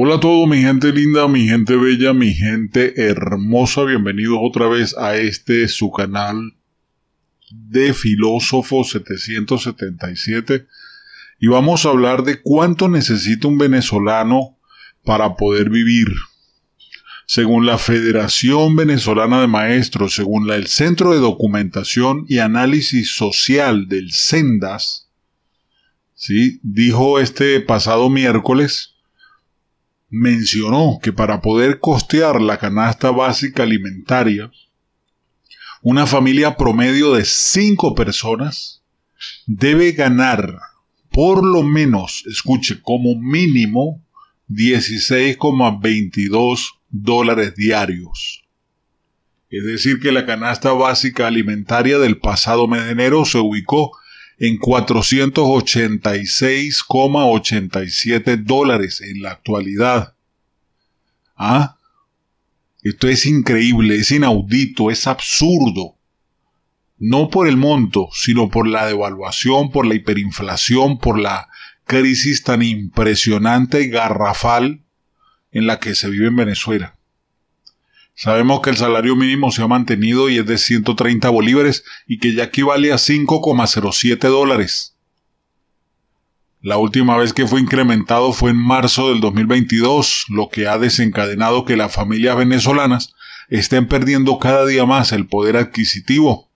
Hola a todos, mi gente linda, mi gente bella, mi gente hermosa. Bienvenidos otra vez a este su canal de Filósofo 777. Y vamos a hablar de cuánto necesita un venezolano para poder vivir. Según la Federación Venezolana de Maestros, según la, el Centro de Documentación y Análisis Social del Sendas, ¿sí? dijo este pasado miércoles mencionó que para poder costear la canasta básica alimentaria, una familia promedio de cinco personas debe ganar por lo menos, escuche, como mínimo 16,22 dólares diarios. Es decir, que la canasta básica alimentaria del pasado mes de enero se ubicó en 486,87 dólares en la actualidad. ¿Ah? Esto es increíble, es inaudito, es absurdo. No por el monto, sino por la devaluación, por la hiperinflación, por la crisis tan impresionante y garrafal en la que se vive en Venezuela. Sabemos que el salario mínimo se ha mantenido y es de 130 bolívares y que ya equivale a 5,07 dólares. La última vez que fue incrementado fue en marzo del 2022, lo que ha desencadenado que las familias venezolanas estén perdiendo cada día más el poder adquisitivo,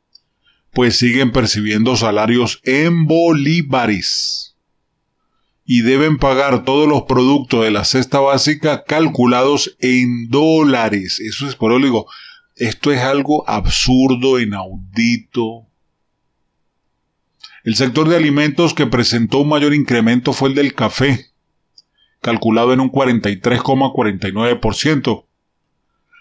pues siguen percibiendo salarios en bolívares y deben pagar todos los productos de la cesta básica calculados en dólares. Eso es, por esto es algo absurdo, inaudito. El sector de alimentos que presentó un mayor incremento fue el del café, calculado en un 43,49%,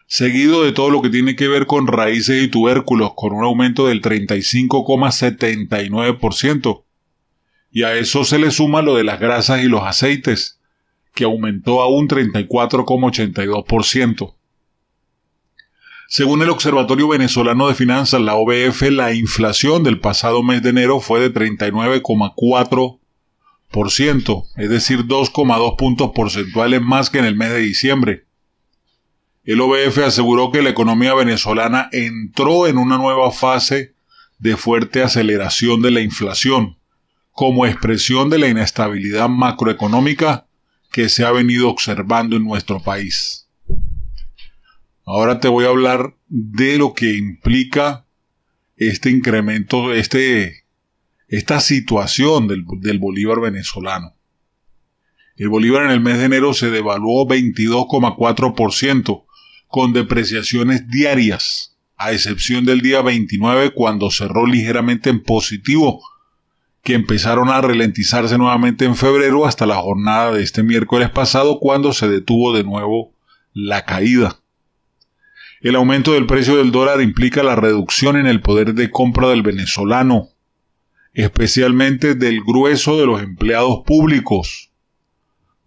seguido de todo lo que tiene que ver con raíces y tubérculos, con un aumento del 35,79%. Y a eso se le suma lo de las grasas y los aceites, que aumentó a un 34,82%. Según el Observatorio Venezolano de Finanzas, la OBF, la inflación del pasado mes de enero fue de 39,4%, es decir, 2,2 puntos porcentuales más que en el mes de diciembre. El OBF aseguró que la economía venezolana entró en una nueva fase de fuerte aceleración de la inflación como expresión de la inestabilidad macroeconómica que se ha venido observando en nuestro país. Ahora te voy a hablar de lo que implica este incremento, este, esta situación del, del bolívar venezolano. El bolívar en el mes de enero se devaluó 22,4% con depreciaciones diarias, a excepción del día 29 cuando cerró ligeramente en positivo que empezaron a ralentizarse nuevamente en febrero hasta la jornada de este miércoles pasado cuando se detuvo de nuevo la caída. El aumento del precio del dólar implica la reducción en el poder de compra del venezolano, especialmente del grueso de los empleados públicos,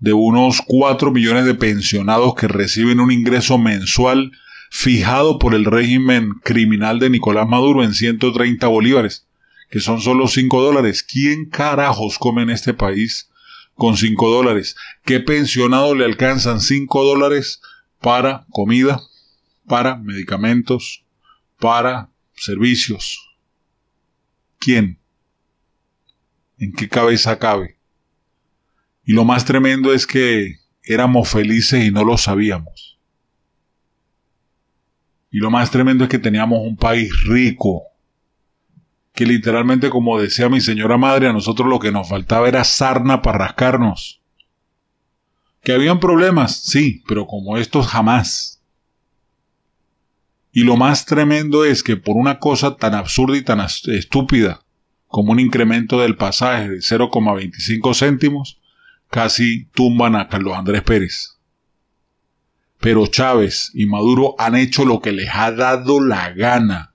de unos 4 millones de pensionados que reciben un ingreso mensual fijado por el régimen criminal de Nicolás Maduro en 130 bolívares, que son solo 5 dólares. ¿Quién carajos come en este país con 5 dólares? ¿Qué pensionado le alcanzan 5 dólares para comida, para medicamentos, para servicios? ¿Quién? ¿En qué cabeza cabe? Y lo más tremendo es que éramos felices y no lo sabíamos. Y lo más tremendo es que teníamos un país rico que literalmente, como decía mi señora madre, a nosotros lo que nos faltaba era sarna para rascarnos. Que habían problemas, sí, pero como estos jamás. Y lo más tremendo es que por una cosa tan absurda y tan estúpida como un incremento del pasaje de 0,25 céntimos, casi tumban a Carlos Andrés Pérez. Pero Chávez y Maduro han hecho lo que les ha dado la gana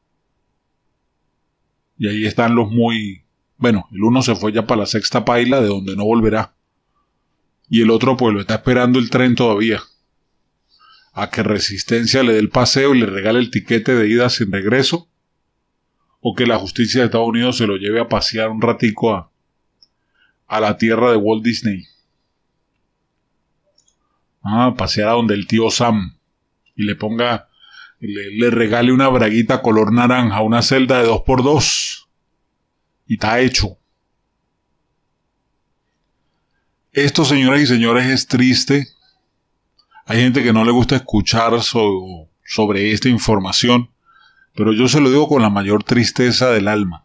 y ahí están los muy... Bueno, el uno se fue ya para la sexta paila de donde no volverá. Y el otro pues lo está esperando el tren todavía. A que Resistencia le dé el paseo y le regale el tiquete de ida sin regreso. O que la justicia de Estados Unidos se lo lleve a pasear un ratico a, la tierra de Walt Disney. Ah, a pasear a donde el tío Sam. Y le ponga, le, regale una braguita color naranja, una celda de 2x2. Dos y está hecho. Esto, señoras y señores, es triste. Hay gente que no le gusta escuchar sobre esta información, pero yo se lo digo con la mayor tristeza del alma.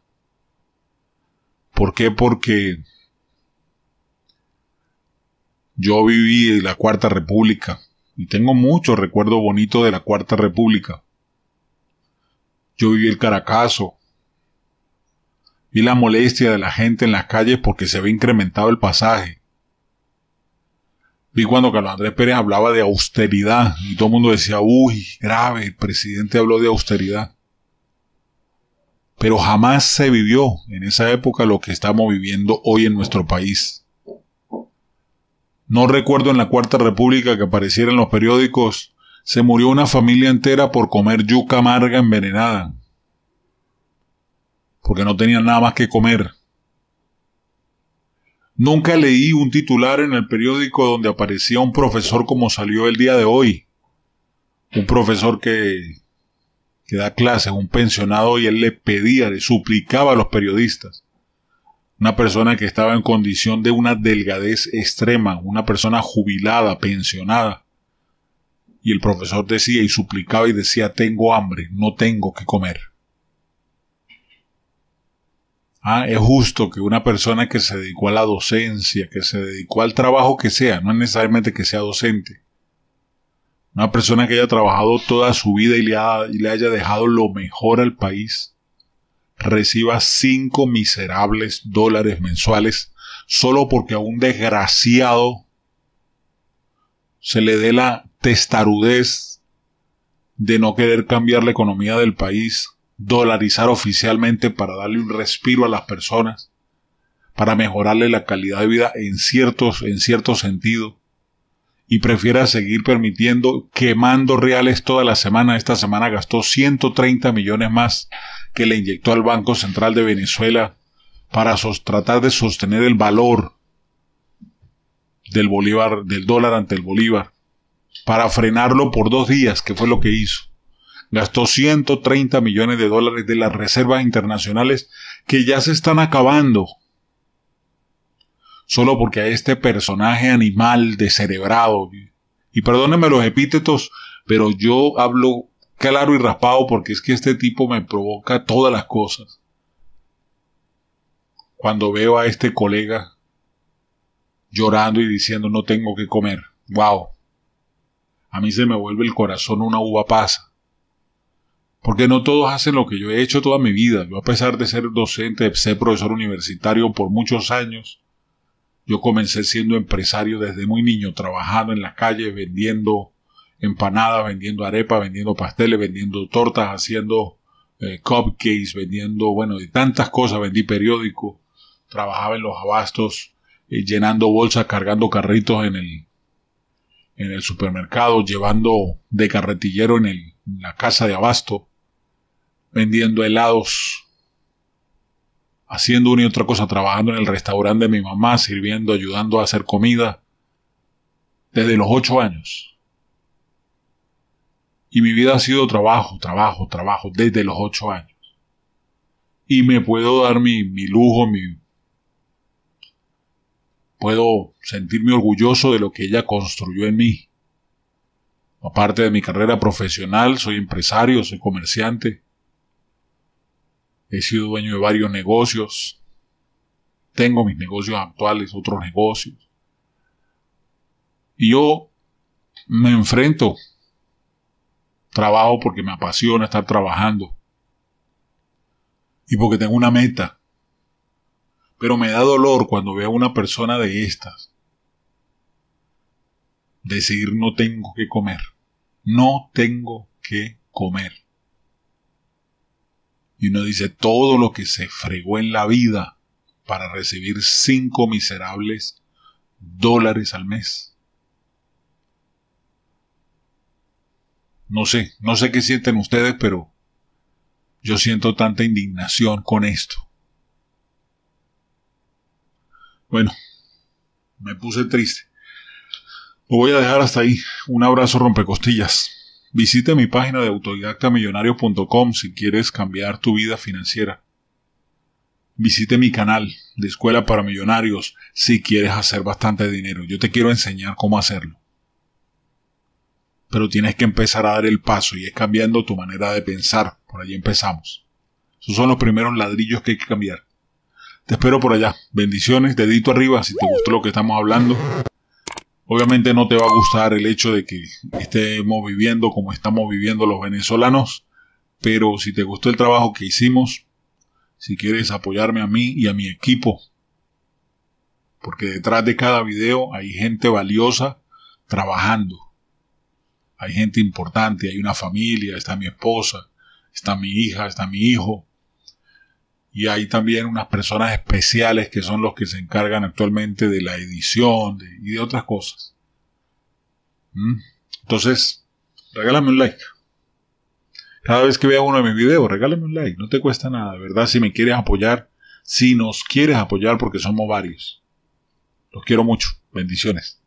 ¿Por qué? Porque yo viví en la Cuarta República y tengo muchos recuerdos bonitos de la Cuarta República. Yo viví el Caracazo, Vi la molestia de la gente en las calles porque se ve incrementado el pasaje. Vi cuando Carlos Andrés Pérez hablaba de austeridad y todo el mundo decía, uy, grave, el presidente habló de austeridad. Pero jamás se vivió en esa época lo que estamos viviendo hoy en nuestro país. No recuerdo en la Cuarta República que apareciera en los periódicos, se murió una familia entera por comer yuca amarga envenenada porque no tenía nada más que comer. Nunca leí un titular en el periódico donde aparecía un profesor como salió el día de hoy. Un profesor que, que da clases, un pensionado, y él le pedía, le suplicaba a los periodistas. Una persona que estaba en condición de una delgadez extrema, una persona jubilada, pensionada. Y el profesor decía y suplicaba y decía, tengo hambre, no tengo que comer. Ah, es justo que una persona que se dedicó a la docencia, que se dedicó al trabajo que sea, no es necesariamente que sea docente, una persona que haya trabajado toda su vida y le, haya dejado lo mejor al país, reciba cinco miserables dólares mensuales solo porque a un desgraciado se le dé la testarudez de no querer cambiar la economía del país dolarizar oficialmente para darle un respiro a las personas, para mejorarle la calidad de vida en, ciertos, en cierto sentido, y prefiera seguir permitiendo quemando reales toda la semana. Esta semana gastó 130 millones más que le inyectó al Banco Central de Venezuela para tratar de sostener el valor del bolívar, del dólar ante el bolívar, para frenarlo por dos días, que fue lo que hizo. Gastó 130 millones de dólares de las reservas internacionales que ya se están acabando. Solo porque a este personaje animal descerebrado, y perdónenme los epítetos, pero yo hablo claro y raspado porque es que este tipo me provoca todas las cosas. Cuando veo a este colega llorando y diciendo no tengo que comer, wow, a mí se me vuelve el corazón una uva pasa. Porque no todos hacen lo que yo he hecho toda mi vida. Yo a pesar de ser docente, de ser profesor universitario por muchos años, yo comencé siendo empresario desde muy niño, trabajando en las calles, vendiendo empanadas, vendiendo arepas, vendiendo pasteles, vendiendo tortas, haciendo eh, cupcakes, vendiendo, bueno, de tantas cosas, vendí periódico, trabajaba en los abastos, eh, llenando bolsas, cargando carritos en el, en el supermercado, llevando de carretillero en la casa de abasto vendiendo helados, haciendo una y otra cosa, trabajando en el restaurante de mi mamá, sirviendo, ayudando a hacer comida, desde los ocho años. Y mi vida ha sido trabajo, trabajo, trabajo, desde los ocho años. Y me puedo dar mi, lujo, mi... Puedo sentirme orgulloso de lo que ella construyó en mí. Aparte de mi carrera profesional, soy empresario, soy comerciante. He sido dueño de varios negocios. Tengo mis negocios actuales, otros negocios. Y yo me enfrento. Trabajo porque me apasiona estar trabajando. Y porque tengo una meta. Pero me da dolor cuando veo a una persona de estas decir no tengo que comer. No tengo que comer. Y uno dice todo lo que se fregó en la vida para recibir cinco miserables dólares al mes. No sé, no sé qué sienten ustedes, pero yo siento tanta indignación con esto. Bueno, me puse triste. Lo voy a dejar hasta ahí. Un abrazo rompecostillas. Visite mi página de autodidactamillonario.com si quieres cambiar tu vida financiera. Visite mi canal de Escuela para Millonarios si quieres hacer bastante dinero. Yo te quiero enseñar cómo hacerlo. Pero tienes que empezar a dar el paso y es cambiando tu manera de pensar. Por allí empezamos. Esos son los primeros ladrillos que hay que cambiar. Te espero por allá. Bendiciones, dedito arriba si te gustó lo que estamos hablando. Obviamente no te va a gustar el hecho de que estemos viviendo como estamos viviendo los venezolanos, pero si te gustó el trabajo que hicimos, si quieres apoyarme a mí y a mi equipo, porque detrás de cada video hay gente valiosa trabajando, hay gente importante, hay una familia, está mi esposa, está mi hija, está mi hijo, y hay también unas personas especiales que son los que se encargan actualmente de la edición y de otras cosas. ¿Mm? Entonces, regálame un like. Cada vez que vea uno de mis videos, regálame un like, no te cuesta nada, ¿verdad? Si me quieres apoyar, si nos quieres apoyar porque somos varios. Los quiero mucho. Bendiciones.